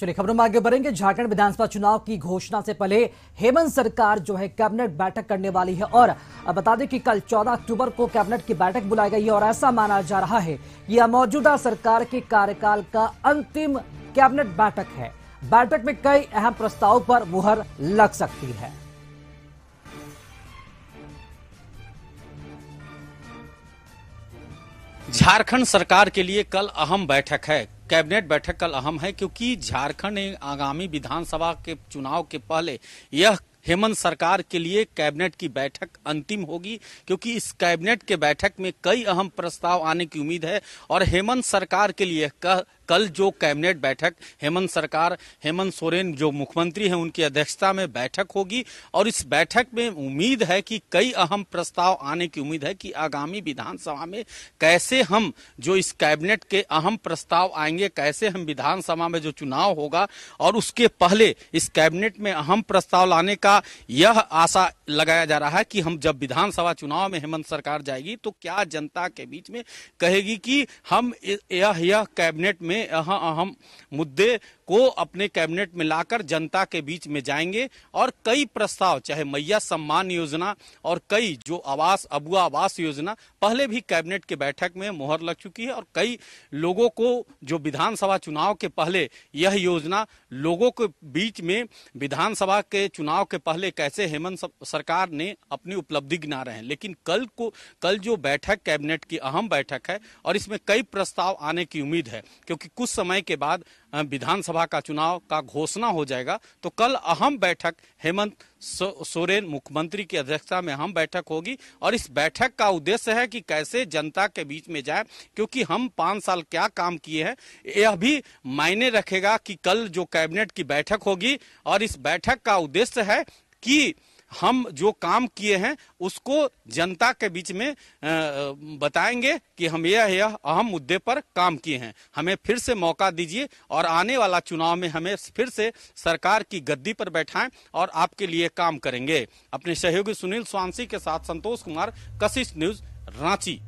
चलिए खबरों में आगे बढ़ेंगे झारखंड विधानसभा चुनाव की घोषणा से पहले हेमंत सरकार जो है कैबिनेट बैठक करने वाली है और बता दें कि कल 14 अक्टूबर को कैबिनेट की बैठक बुलाई गई है और ऐसा माना जा रहा है यह मौजूदा सरकार के कार्यकाल का अंतिम कैबिनेट बैठक है बैठक में कई अहम प्रस्ताव पर मुहर लग सकती है झारखंड सरकार के लिए कल अहम बैठक है कैबिनेट बैठक कल अहम है क्योंकि झारखंड आगामी विधानसभा के चुनाव के पहले यह हेमंत सरकार के लिए कैबिनेट की बैठक अंतिम होगी क्योंकि इस कैबिनेट के बैठक में कई अहम प्रस्ताव आने की उम्मीद है और हेमंत सरकार के लिए कह कल जो कैबिनेट बैठक हेमंत सरकार हेमंत सोरेन जो मुख्यमंत्री हैं उनकी अध्यक्षता में बैठक होगी और इस बैठक में उम्मीद है कि कई अहम प्रस्ताव आने की उम्मीद है कि आगामी विधानसभा में कैसे हम जो इस कैबिनेट के अहम प्रस्ताव आएंगे कैसे हम विधानसभा में जो चुनाव होगा और उसके पहले इस कैबिनेट में अहम प्रस्ताव लाने का यह आशा लगाया जा रहा है कि हम जब विधानसभा चुनाव में हेमंत सरकार जाएगी तो क्या जनता के बीच में कहेगी कि हम यह यह कैबिनेट में हमें हम मुद्दे को अपने कैबिनेट में लाकर जनता के बीच में जाएंगे और कई प्रस्ताव चाहे मैया सम्मान योजना और कई जो आवास अबुआ आवास योजना पहले भी कैबिनेट के बैठक में मोहर लग चुकी है और कई लोगों को जो विधानसभा चुनाव के पहले यह योजना लोगों के बीच में विधानसभा के चुनाव के पहले कैसे हेमंत सरकार ने अपनी उपलब्धि गिना रहे हैं लेकिन कल को कल जो बैठक कैबिनेट की अहम बैठक है और इसमें कई प्रस्ताव आने की उम्मीद है क्योंकि कुछ समय के बाद विधानसभा का चुनाव का घोषणा हो जाएगा तो कल अहम बैठक हेमंत सोरेन मुख्यमंत्री की अध्यक्षता में हम बैठक होगी और इस बैठक का उद्देश्य है कि कैसे जनता के बीच में जाए क्योंकि हम पाँच साल क्या काम किए हैं यह भी मायने रखेगा कि कल जो कैबिनेट की बैठक होगी और इस बैठक का उद्देश्य है कि हम जो काम किए हैं उसको जनता के बीच में बताएंगे कि हम यह यह अहम मुद्दे पर काम किए हैं हमें फिर से मौका दीजिए और आने वाला चुनाव में हमें फिर से सरकार की गद्दी पर बैठाएं और आपके लिए काम करेंगे अपने सहयोगी सुनील स्वांसी के साथ संतोष कुमार कशिश न्यूज रांची